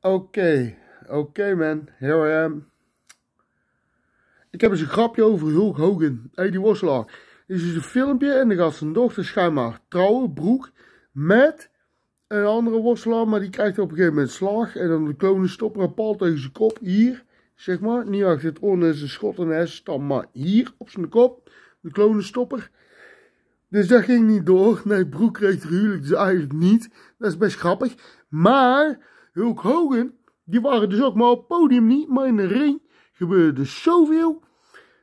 Oké, oké man. Here I am. Ik heb eens een grapje over Hulk Hogan, Eddie Dit Is een filmpje en dan gaat zijn dochter schijnbaar trouwen, broek, met een andere worstelaar, maar die krijgt op een gegeven moment slag. En dan de klonen stoppen een paal tegen zijn kop, hier, zeg maar. Niet achter het onder zijn schot en hersenstam, maar hier op zijn kop. De klonenstopper. Dus dat ging niet door. Nee, broek kreeg het huwelijk dus eigenlijk niet. Dat is best grappig. Maar Hulk Hogan, die waren dus ook maar op het podium niet, maar in de ring gebeurde dus zoveel.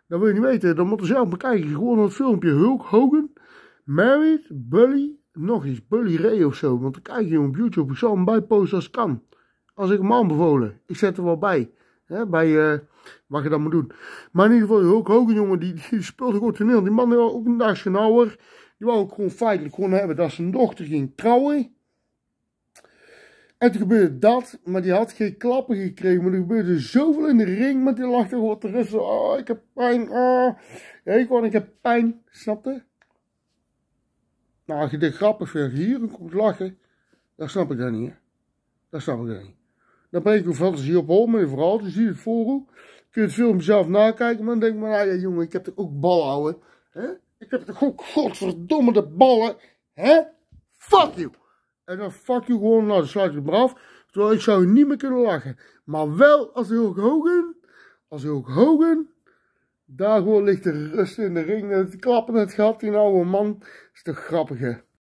Dat wil je niet weten, dan moet je zelf bekijken. Gewoon het filmpje Hulk Hogan, Married, Bully, nog iets, Bully Ray of zo. Want dan kijk je op YouTube, ik zal hem bijposten als kan. Als ik hem aanbevolen, ik zet er wel bij. Hè, bij eh, wat je dan moet doen. Maar in ieder geval, Hulk Hogan, jongen, die, die speelde gewoon toneel. Die man die was ook een nationaler. Die wou ook gewoon feitelijk gewoon hebben dat zijn dochter ging trouwen. En toen gebeurde dat, maar die had geen klappen gekregen. Maar er gebeurde zoveel in de ring, maar die lag er gewoon te rusten. Oh, ik heb pijn. Oh. Ja, ik, word, ik heb pijn, snapte? Nou, als je dit grappig vindt, hier en komt lachen, dat snap ik dan niet. Dat snap ik dan niet. Dan ben ik een fantasie op hol, maar je zie je het voor u. Kun je het film zelf nakijken, maar dan denk ik, maar nou ja jongen, ik heb er ook ballen, houden. Ik heb toch ook godverdomme de ballen, hè? Fuck you! En dan fuck je gewoon, nou dan sluit ik hem af. Terwijl ik zou niet meer kunnen lachen. Maar wel als Hulk Hogan, als Hulk Hogan, daar gewoon ligt de rust in de ring. Het klappen het gat, die oude man. is toch grappig